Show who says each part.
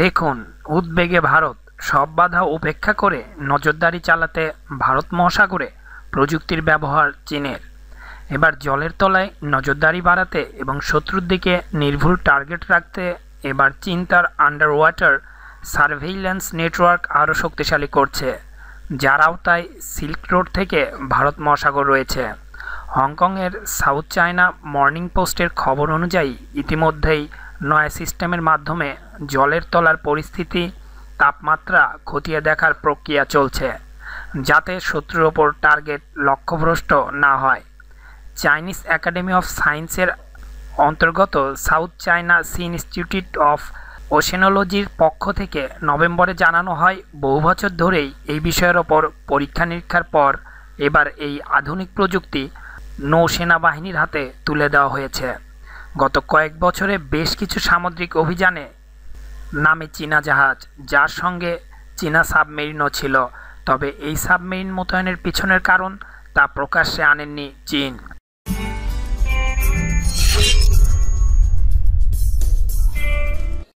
Speaker 1: দেখুন উদ্বেগে ভারত সব বাধা উপেক্ষা করে নজরদারি চালাতে ভারত মহাসাগরে প্রযুক্তির ব্যবহার চীনের এবার জলের তলায় নজরদারি বাড়াতে এবং শত্রুর দিকে নির্ভুল টার্গেট রাখতে এবার চীন তার আন্ডার ওয়াটার সার্ভেইল্যান্স নেটওয়ার্ক আরও শক্তিশালী করছে যার আওতায় সিল্ক রোড থেকে ভারত মহাসাগর রয়েছে হংকংয়ের সাউথ চায়না মর্নিং পোস্টের খবর অনুযায়ী ইতিমধ্যেই নয় সিস্টেমের মাধ্যমে জলের তলার পরিস্থিতি তাপমাত্রা খতিয়ে দেখার প্রক্রিয়া চলছে যাতে শত্রুর ওপর টার্গেট লক্ষ্যভ্রষ্ট না হয় চাইনিজ একাডেমি অফ সায়েন্সের অন্তর্গত South China Sea Institute of ওশেনোলজির পক্ষ থেকে নভেম্বরে জানানো হয় বহু বছর ধরেই এই বিষয়ের ওপর পরীক্ষা নিরীক্ষার পর এবার এই আধুনিক প্রযুক্তি নৌসেনাবাহিনীর হাতে তুলে দেওয়া হয়েছে গত কয়েক বছরে বেশ কিছু সামুদ্রিক অভিযানে নামে চীনা জাহাজ যার সঙ্গে চীনা সাবমেরিনও ছিল তবে এই সাবমেরিন মোতায়েনের পিছনের কারণ তা প্রকাশ্যে আনেননি চীন